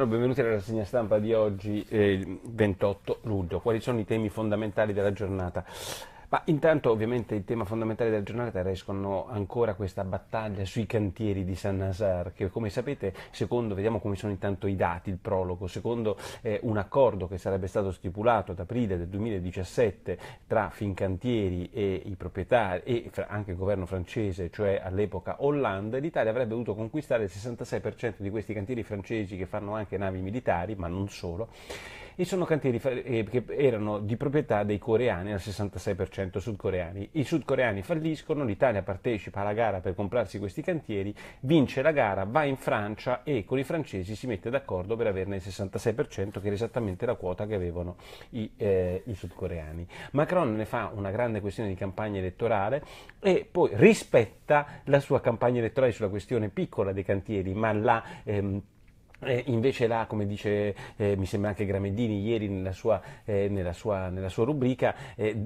buonasera, benvenuti alla rassegna stampa di oggi, eh, 28 luglio. Quali sono i temi fondamentali della giornata? Ma intanto ovviamente il tema fondamentale della giornata rescono ancora questa battaglia sui cantieri di San Nazar che come sapete secondo, vediamo come sono intanto i dati, il prologo, secondo eh, un accordo che sarebbe stato stipulato ad aprile del 2017 tra Fincantieri e i proprietari e anche il governo francese, cioè all'epoca Hollande, l'Italia avrebbe dovuto conquistare il 66% di questi cantieri francesi che fanno anche navi militari, ma non solo, e sono cantieri eh, che erano di proprietà dei coreani al 66% sudcoreani. I sudcoreani falliscono, l'Italia partecipa alla gara per comprarsi questi cantieri, vince la gara, va in Francia e con i francesi si mette d'accordo per averne il 66% che era esattamente la quota che avevano i, eh, i sudcoreani. Macron ne fa una grande questione di campagna elettorale e poi rispetta la sua campagna elettorale sulla questione piccola dei cantieri, ma la... Ehm, eh, invece là, come dice, eh, mi sembra anche Gramedini ieri nella sua, eh, nella sua, nella sua rubrica, eh,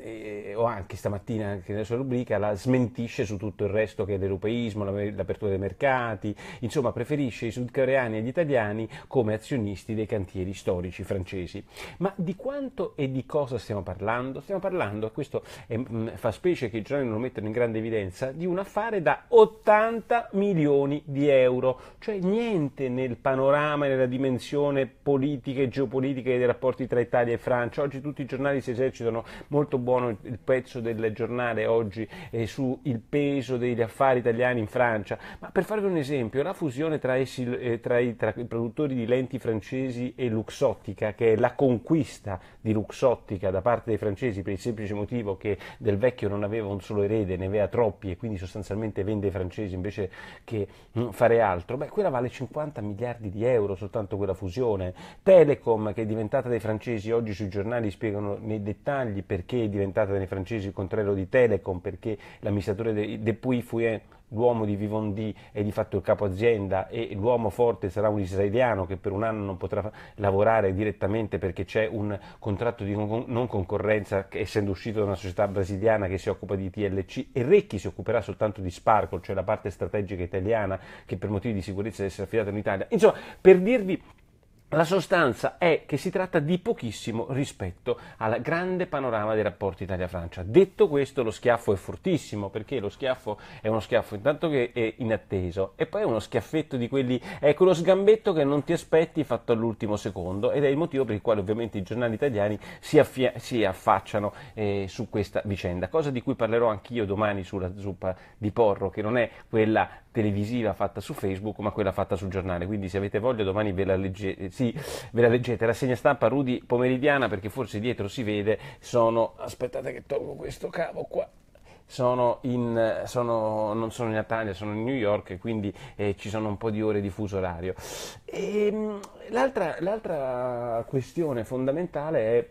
eh, o anche stamattina anche nella sua rubrica, la smentisce su tutto il resto che è l'europeismo, l'apertura dei mercati, insomma preferisce i sudcoreani e gli italiani come azionisti dei cantieri storici francesi. Ma di quanto e di cosa stiamo parlando? Stiamo parlando, questo è, mh, mm, fa specie che i giornali non lo mettono in grande evidenza, di un affare da 80 milioni di euro, cioè niente veramente nel panorama e nella dimensione politica e geopolitica dei rapporti tra Italia e Francia. Oggi tutti i giornali si esercitano, molto buono il pezzo del giornale oggi eh, sul peso degli affari italiani in Francia, ma per farvi un esempio, la fusione tra, essi, eh, tra, i, tra i produttori di lenti francesi e Luxottica, che è la conquista di Luxottica da parte dei francesi per il semplice motivo che del vecchio non aveva un solo erede, ne aveva troppi e quindi sostanzialmente vende ai francesi invece che mm, fare altro, beh, quella vale 50 50 miliardi di euro soltanto quella fusione, Telecom che è diventata dei francesi, oggi sui giornali spiegano nei dettagli perché è diventata dei francesi il contrario di Telecom, perché l'amministratore de, de Puy fu l'uomo di Vivendi è di fatto il capo azienda e l'uomo forte sarà un israeliano che per un anno non potrà lavorare direttamente perché c'è un contratto di non concorrenza essendo uscito da una società brasiliana che si occupa di TLC e Recchi si occuperà soltanto di Sparkle, cioè la parte strategica italiana che per motivi di sicurezza deve essere affidata in Italia. Insomma, per dirvi la sostanza è che si tratta di pochissimo rispetto al grande panorama dei rapporti Italia-Francia. Detto questo, lo schiaffo è fortissimo perché lo schiaffo è uno schiaffo intanto che è inatteso e poi è uno schiaffetto di quelli, è quello ecco, sgambetto che non ti aspetti fatto all'ultimo secondo ed è il motivo per il quale ovviamente i giornali italiani si, affia- si affacciano eh, su questa vicenda, cosa di cui parlerò anch'io domani sulla zuppa di Porro, che non è quella televisiva fatta su Facebook ma quella fatta sul giornale. Quindi se avete voglia domani ve la leggete. Eh, sì, sì, ve la leggete, rassegna stampa Rudy pomeridiana perché forse dietro si vede, sono, aspettate che tolgo questo cavo qua, sono in, sono, non sono in Italia, sono in New York, e quindi eh, ci sono un po' di ore di fuso orario. E, ehm, l'altra, l'altra questione fondamentale è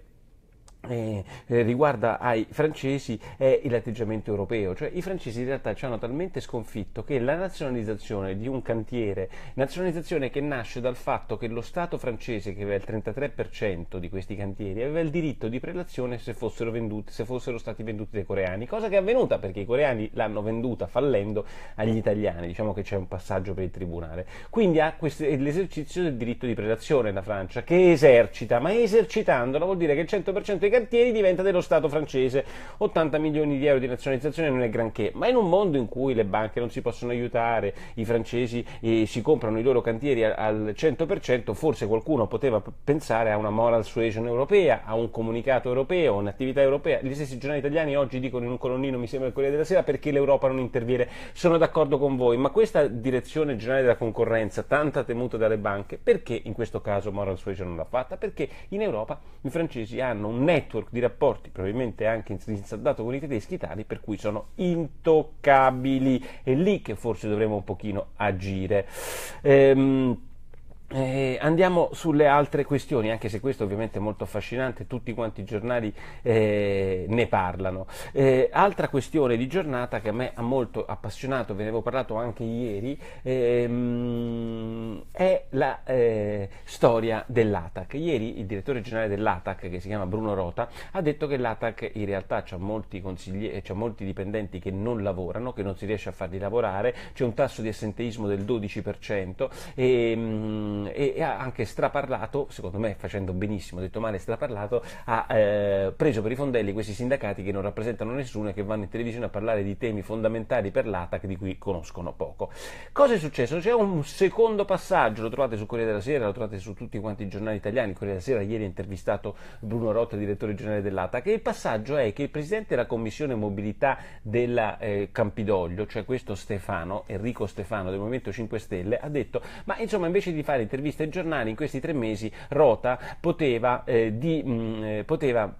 eh, eh, riguarda ai francesi è l'atteggiamento europeo, cioè i francesi in realtà ci hanno talmente sconfitto che la nazionalizzazione di un cantiere, nazionalizzazione che nasce dal fatto che lo Stato francese che aveva il 33% di questi cantieri aveva il diritto di prelazione se fossero, venduti, se fossero stati venduti dai coreani, cosa che è avvenuta perché i coreani l'hanno venduta fallendo agli italiani, diciamo che c'è un passaggio per il tribunale. Quindi ha l'esercizio del diritto di prelazione la Francia che esercita, ma esercitandola vuol dire che il 100% dei cantieri diventa dello Stato francese. 80 milioni di euro di nazionalizzazione non è granché, ma in un mondo in cui le banche non si possono aiutare, i francesi eh, si comprano i loro cantieri al 100%, forse qualcuno poteva pensare a una moral suasion europea, a un comunicato europeo, un'attività europea. Gli stessi giornali italiani oggi dicono in un colonnino, mi sembra il Corriere della Sera, perché l'Europa non interviene. Sono d'accordo con voi, ma questa direzione generale della concorrenza, tanta temuta dalle banche, perché in questo caso moral suasion non l'ha fatta? Perché in Europa i francesi hanno un netto network di rapporti probabilmente anche insaldato con i tedeschi tali per cui sono intoccabili. È lì che forse dovremo un pochino agire. Ehm, eh, andiamo sulle altre questioni, anche se questo ovviamente è molto affascinante, tutti quanti i giornali eh, ne parlano. Eh, altra questione di giornata che a me ha molto appassionato, ve ne avevo parlato anche ieri, ehm, è la eh, storia dell'ATAC. Ieri il direttore generale dell'ATAC, che si chiama Bruno Rota, ha detto che l'ATAC in realtà ha molti, eh, molti, dipendenti che non lavorano, che non si riesce a farli lavorare, c'è un tasso di assenteismo del 12%. E, mm, Mm, e, ha anche straparlato, secondo me facendo benissimo, detto male, straparlato, ha eh, preso per i fondelli questi sindacati che non rappresentano nessuno e che vanno in televisione a parlare di temi fondamentali per l'ATAC di cui conoscono poco. Cosa è successo? C'è un secondo passaggio, lo trovate su Corriere della Sera, lo trovate su tutti quanti i giornali italiani, Corriere della Sera ieri ha intervistato Bruno Rotta, direttore generale dell'ATAC, e il passaggio è che il presidente della commissione mobilità della eh, Campidoglio, cioè questo Stefano, Enrico Stefano del Movimento 5 Stelle, ha detto ma insomma invece di fare interviste ai giornali in questi tre mesi Rota poteva, eh, di, mh, mm, eh, poteva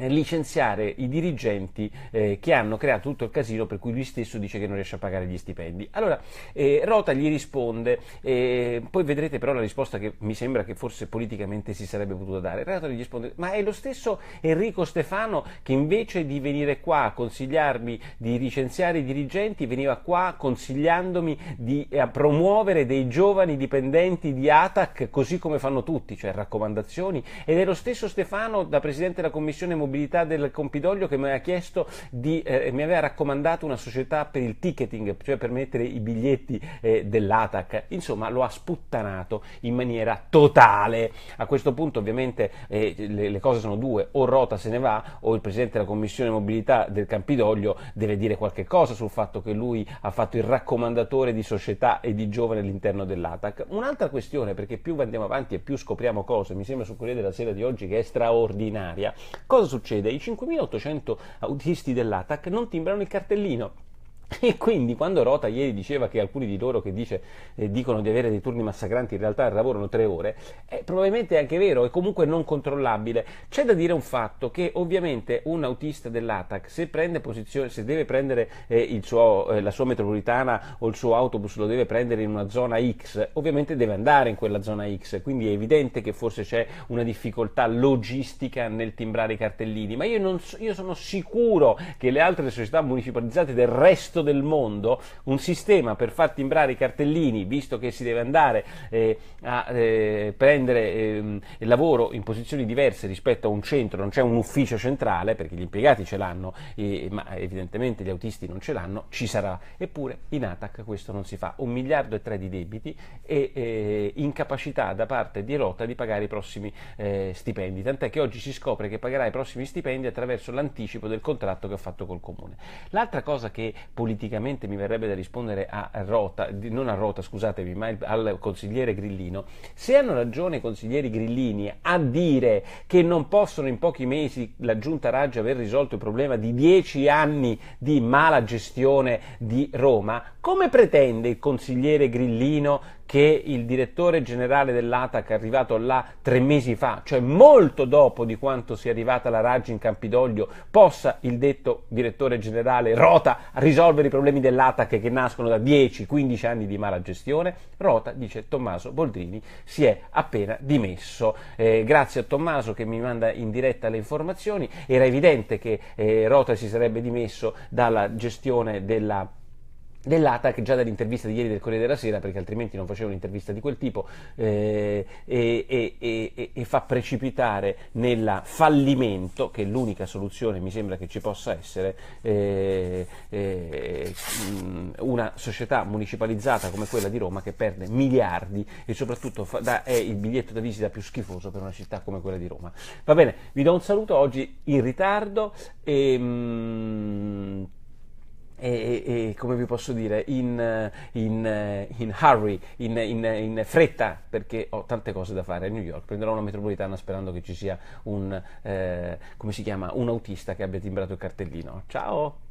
eh, licenziare i dirigenti eh, che hanno creato tutto il casino per cui lui stesso dice che non riesce a pagare gli stipendi. Allora eh, Rota gli risponde, eh, poi vedrete però la risposta che mi sembra che forse politicamente si sarebbe potuta dare. Rota gli risponde, ma è lo stesso Enrico Stefano che invece di venire qua a consigliarmi di licenziare i dirigenti veniva qua consigliandomi di eh, promuovere dei giovani dipendenti di ATAC così come fanno tutti, cioè raccomandazioni, ed è lo stesso Stefano da Presidente della Commissione Mobilità mobilità del Compidoglio che mi aveva chiesto di, eh, mi aveva raccomandato una società per il ticketing, cioè per mettere i biglietti eh, dell'ATAC. Insomma, lo ha sputtanato in maniera totale. A questo punto, ovviamente, eh, le, le, cose sono due: o Rota se ne va, o il presidente della commissione mobilità del Campidoglio deve dire qualche cosa sul fatto che lui ha fatto il raccomandatore di società e di giovani all'interno dell'ATAC. Un'altra questione, perché più andiamo avanti e più scopriamo cose, mi sembra su Corriere della Sera di oggi che è straordinaria. Cosa succede? succede? I 5.800 autisti dell'ATAC non timbrano il cartellino. E quindi quando Rota ieri diceva che alcuni di loro che dice, eh, dicono di avere dei turni massacranti in realtà lavorano tre ore, eh, probabilmente è anche vero, è comunque non controllabile. C'è da dire un fatto che ovviamente un autista dell'ATAC se, se deve prendere eh, suo, eh, la sua metropolitana o il suo autobus lo deve prendere in una zona X, ovviamente deve andare in quella zona X, quindi è evidente che forse c'è una difficoltà logistica nel timbrare i cartellini, ma io, non, io sono sicuro che le altre società municipalizzate del resto resto del mondo un sistema per far timbrare i cartellini, visto che si deve andare eh, a eh, prendere eh, lavoro in posizioni diverse rispetto a un centro, non c'è un ufficio centrale, perché gli impiegati ce l'hanno, ma evidentemente gli autisti non ce l'hanno, ci sarà. Eppure in ATAC questo non si fa. Un miliardo e tre di debiti e eh, incapacità da parte di Rota di pagare i prossimi eh, stipendi. Tant'è che oggi si scopre che pagherà i prossimi stipendi attraverso l'anticipo del contratto che ha fatto col comune. L'altra cosa che politica politicamente mi verrebbe da rispondere a Rota, non a Rota, scusatemi, ma al consigliere Grillino, se hanno ragione i consiglieri Grillini a dire che non possono in pochi mesi la giunta Raggi aver risolto il problema di dieci anni di mala gestione di Roma, come pretende il consigliere Grillino che il direttore generale dell'ATAC è arrivato là tre mesi fa, cioè molto dopo di quanto sia arrivata la Raggi in Campidoglio, possa il detto direttore generale Rota risolvere i problemi dell'ATAC che nascono da 10-15 anni di mala gestione? Rota, dice Tommaso Boldrini, si è appena dimesso. Eh, grazie a Tommaso che mi manda in diretta le informazioni, era evidente che eh, Rota si sarebbe dimesso dalla gestione della dell'ATAC già dall'intervista di ieri del Corriere della Sera perché altrimenti non faceva un'intervista di quel tipo eh, e, e, e, e, fa precipitare nel fallimento che è l'unica soluzione mi sembra che ci possa essere eh, eh, una società municipalizzata come quella di Roma che perde miliardi e soprattutto fa, da, è il biglietto da visita più schifoso per una città come quella di Roma va bene vi do un saluto oggi in ritardo e, ehm, mh, e, e, come vi posso dire, in, in, in hurry, in, in, fretta, perché ho tante cose da fare a New York. Prenderò una metropolitana sperando che ci sia un, eh, come si chiama, un autista che abbia timbrato il cartellino. Ciao!